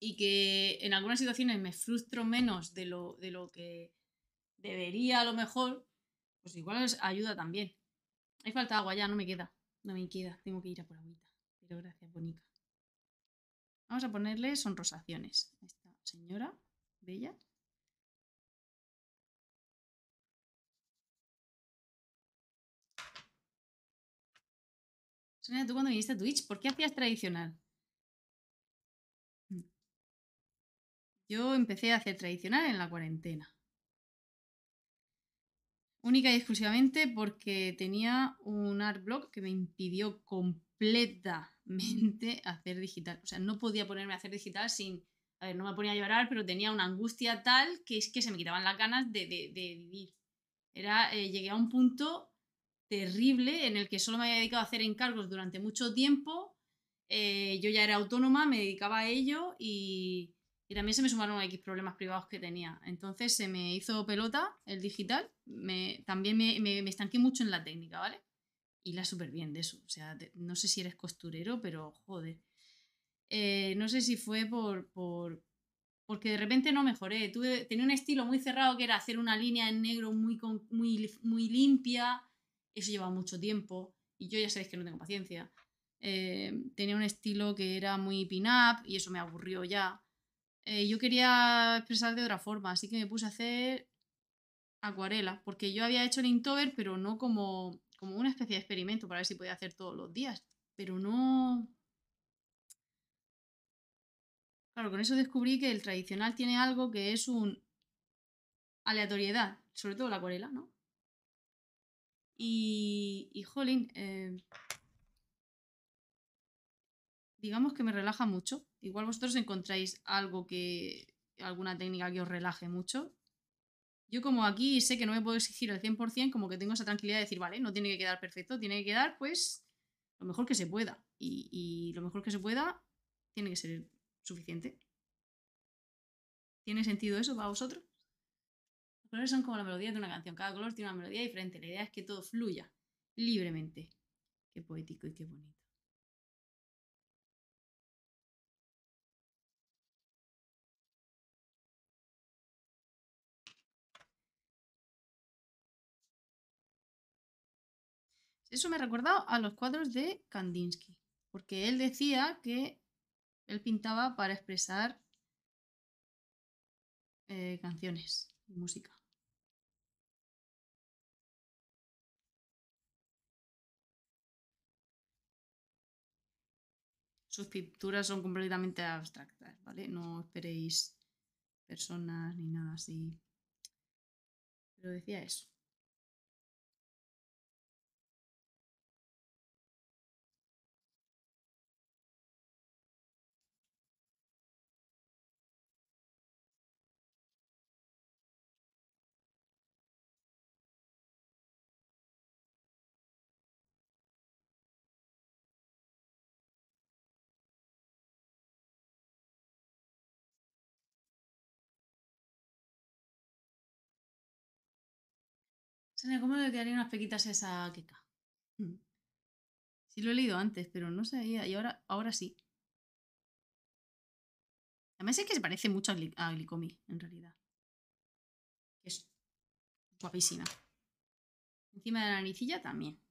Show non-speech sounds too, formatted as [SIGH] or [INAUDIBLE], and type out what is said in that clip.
y que en algunas situaciones me frustro menos de lo, que debería a lo mejor, pues igual ayuda también. Hay falta agua ya, no me queda. No me queda, tengo que ir a por agüita. Pero gracias, bonita. Vamos a ponerle sonrosaciones a esta señora, bella. suena tú cuando viniste a Twitch, ¿por qué hacías tradicional? Yo empecé a hacer tradicional en la cuarentena. Única y exclusivamente porque tenía un art blog que me impidió completamente [LAUGHS] hacer digital. O sea, no podía ponerme a hacer digital sin. A ver, no me ponía a llorar, pero tenía una angustia tal que es que se me quitaban las ganas de, vivir. Era, eh, llegué a un punto terrible en el que solo me había dedicado a hacer encargos durante mucho tiempo. Eh, yo ya era autónoma, me dedicaba a ello y, y también se me sumaron X problemas privados que tenía. Entonces se me hizo pelota el digital. Me, también me, me, estanqué mucho en la técnica, ¿vale? Y la súper bien de eso. O sea, no sé si eres costurero, pero joder. Eh, no sé si fue por, por, porque de repente no mejoré. Tuve, tenía un estilo muy cerrado que era hacer una línea en negro muy, muy, muy limpia. Eso llevaba mucho tiempo y yo ya sabéis que no tengo paciencia. Eh, tenía un estilo que era muy pin-up y eso me aburrió ya. Eh, yo quería expresar de otra forma, así que me puse a hacer acuarela, porque yo había hecho el Inktober, pero no como, como una especie de experimento para ver si podía hacer todos los días, pero no... Claro, con eso descubrí que el tradicional tiene algo que es un aleatoriedad, sobre todo la acuarela, ¿no? Y, y jolín, eh, digamos que me relaja mucho. Igual vosotros encontráis algo que, alguna técnica que os relaje mucho. Yo como aquí sé que no me puedo exigir al 100%, como que tengo esa tranquilidad de decir, vale, no tiene que quedar perfecto, tiene que quedar pues lo mejor que se pueda. Y, y lo mejor que se pueda tiene que ser suficiente. ¿Tiene sentido eso para vosotros? Los colores son como la melodía de una canción. Cada color tiene una melodía diferente. La idea es que todo fluya libremente. Qué poético y qué bonito. Eso me ha recordado a los cuadros de Kandinsky, porque él decía que él pintaba para expresar eh, canciones y música. Sus pinturas son completamente abstractas, ¿vale? No esperéis personas ni nada así. Pero decía eso. Se me cómo que quedarían unas pequitas a esa queca. Mm. Sí lo he leído antes, pero no sabía. Y ahora, ahora sí. Además es que se parece mucho a, Gli en realidad. Es guapísima. Encima de la naricilla también.